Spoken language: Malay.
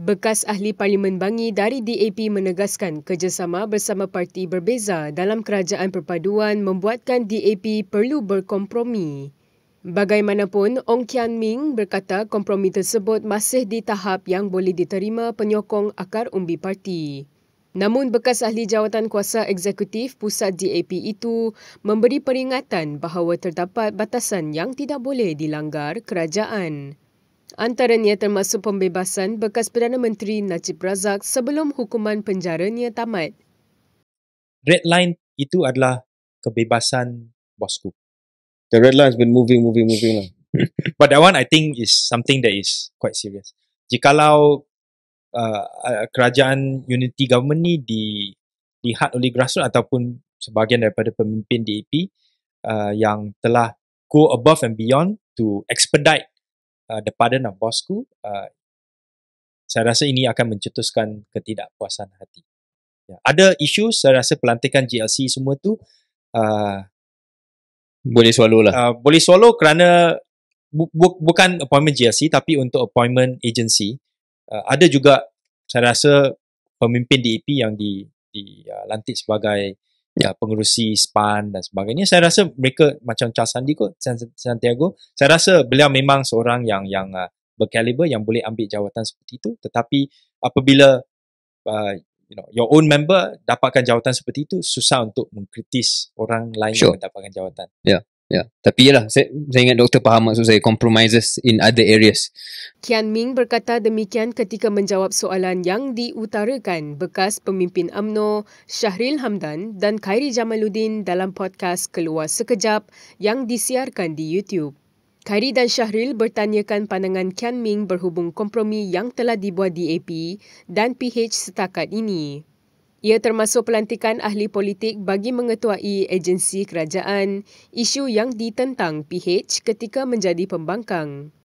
Bekas ahli Parlimen Bangi dari DAP menegaskan kerjasama bersama parti berbeza dalam kerajaan perpaduan membuatkan DAP perlu berkompromi. Bagaimanapun, Ong Kian Ming berkata kompromi tersebut masih di tahap yang boleh diterima penyokong akar umbi parti. Namun bekas ahli jawatan kuasa eksekutif pusat DAP itu memberi peringatan bahawa terdapat batasan yang tidak boleh dilanggar kerajaan. Antara Antaranya termasuk pembebasan bekas Perdana Menteri Najib Razak sebelum hukuman penjaranya tamat. Red line itu adalah kebebasan bosku. The red line has been moving, moving, moving lah. But that one I think is something that is quite serious. Jikalau uh, uh kerajaan unity government ni di, dihat oleh grassroots ataupun sebahagian daripada pemimpin DAP uh, yang telah go above and beyond to expedite Uh, the pardon of bosku, uh, saya rasa ini akan mencetuskan ketidakpuasan hati. Ya. Ada isu, saya rasa pelantikan GLC semua tu uh, boleh swallow lah. Uh, boleh swallow kerana bu- bu- bukan appointment GLC tapi untuk appointment agency. Uh, ada juga saya rasa pemimpin DAP e yang di, di uh, lantik sebagai ya, pengurusi SPAN dan sebagainya. Saya rasa mereka macam Charles Sandy kot, Santiago. Saya rasa beliau memang seorang yang yang uh, berkaliber yang boleh ambil jawatan seperti itu. Tetapi apabila uh, you know, your own member dapatkan jawatan seperti itu, susah untuk mengkritis orang lain sure. yang mendapatkan jawatan. Yeah. Ya, Tapi yalah, saya, saya ingat doktor faham maksud saya compromises in other areas. Kian Ming berkata demikian ketika menjawab soalan yang diutarakan bekas pemimpin AMNO Syahril Hamdan dan Khairi Jamaluddin dalam podcast Keluar Sekejap yang disiarkan di YouTube. Khairi dan Syahril bertanyakan pandangan Kian Ming berhubung kompromi yang telah dibuat DAP dan PH setakat ini. Ia termasuk pelantikan ahli politik bagi mengetuai agensi kerajaan, isu yang ditentang PH ketika menjadi pembangkang.